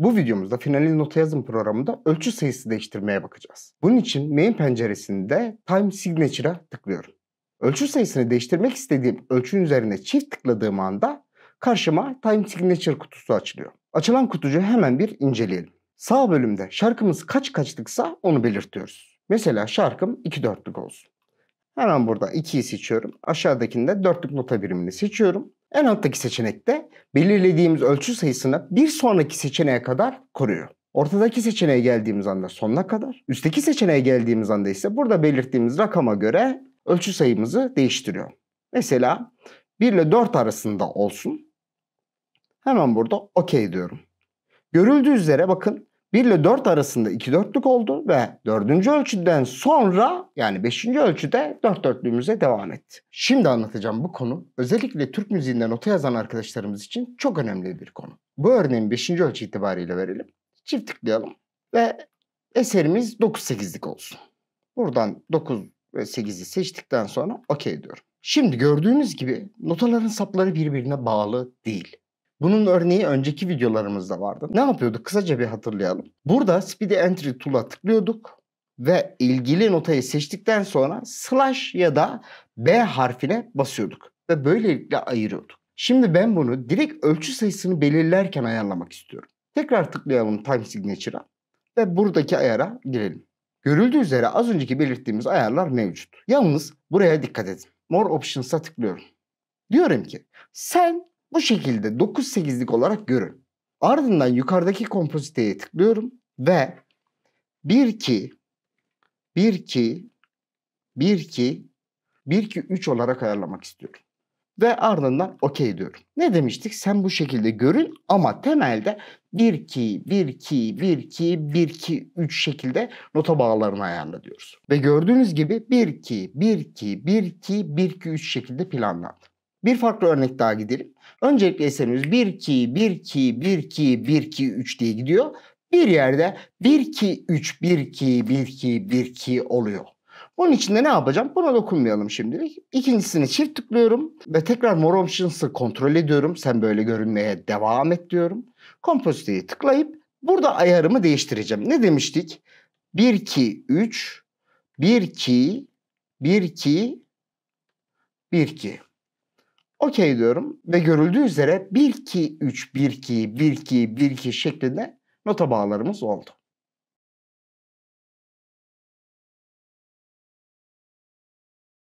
Bu videomuzda finalin nota yazım programında ölçü sayısı değiştirmeye bakacağız. Bunun için main penceresinde Time Signature'a tıklıyorum. Ölçü sayısını değiştirmek istediğim ölçünün üzerine çift tıkladığım anda karşıma Time Signature kutusu açılıyor. Açılan kutucu hemen bir inceleyelim. Sağ bölümde şarkımız kaç kaçlıksa onu belirtiyoruz. Mesela şarkım 2 dörtlük olsun. Hemen burada 2'yi seçiyorum. Aşağıdakinde dörtlük nota birimini seçiyorum. En alttaki seçenekte belirlediğimiz ölçü sayısını bir sonraki seçeneğe kadar koruyor. Ortadaki seçeneğe geldiğimiz anda sonuna kadar, üstteki seçeneğe geldiğimiz anda ise burada belirttiğimiz rakama göre ölçü sayımızı değiştiriyor. Mesela 1 ile 4 arasında olsun. Hemen burada okey diyorum. Görüldüğü üzere bakın 1 ile 4 arasında 2 dörtlük oldu ve 4. ölçüden sonra yani 5. ölçüde 4 dörtlüğümüze devam etti. Şimdi anlatacağım bu konu özellikle Türk müziğinde nota yazan arkadaşlarımız için çok önemli bir konu. Bu örneğin 5. ölçü itibariyle verelim. Çift tıklayalım ve eserimiz 9-8'lik olsun. Buradan 9 ve 8'i seçtikten sonra okey diyorum. Şimdi gördüğünüz gibi notaların sapları birbirine bağlı değil. Bunun örneği önceki videolarımızda vardı. Ne yapıyorduk? Kısaca bir hatırlayalım. Burada Speed Entry Tool'a tıklıyorduk ve ilgili notayı seçtikten sonra slash ya da B harfine basıyorduk ve böylelikle ayırıyorduk. Şimdi ben bunu direkt ölçü sayısını belirlerken ayarlamak istiyorum. Tekrar tıklayalım Time Signature'a ve buradaki ayara girelim. Görüldüğü üzere az önceki belirttiğimiz ayarlar mevcut. Yalnız buraya dikkat edin. More Options'a tıklıyorum. Diyorum ki sen bu şekilde 9-8'lik olarak görün. Ardından yukarıdaki kompoziteye tıklıyorum ve 1 2 1 2 1 2 1 2 3 olarak ayarlamak istiyorum. Ve ardından OK diyorum. Ne demiştik? Sen bu şekilde görün ama temelde 1 2 1 2 1 2 1 2 3 şekilde nota bağlarını ayarla diyoruz. Ve gördüğünüz gibi 1 2 1 2 1 2 1 2 3 şekilde planlandı. Bir farklı örnek daha gidelim. Öncelikle eserimiz 1 2 1 2 1 2 1 2 3 diye gidiyor. Bir yerde 1 2 3 1 2 1 2 1 2 oluyor. Bunun içinde ne yapacağım? Buna dokunmayalım şimdilik. İkincisini çift tıklıyorum ve tekrar More Options'ı kontrol ediyorum. Sen böyle görünmeye devam et diyorum. Kompoziteyi tıklayıp burada ayarımı değiştireceğim. Ne demiştik? 1 2 3 1 2 1 2 1 2 Okey diyorum ve görüldüğü üzere 1-2-3-1-2-1-2-1-2 şeklinde nota bağlarımız oldu.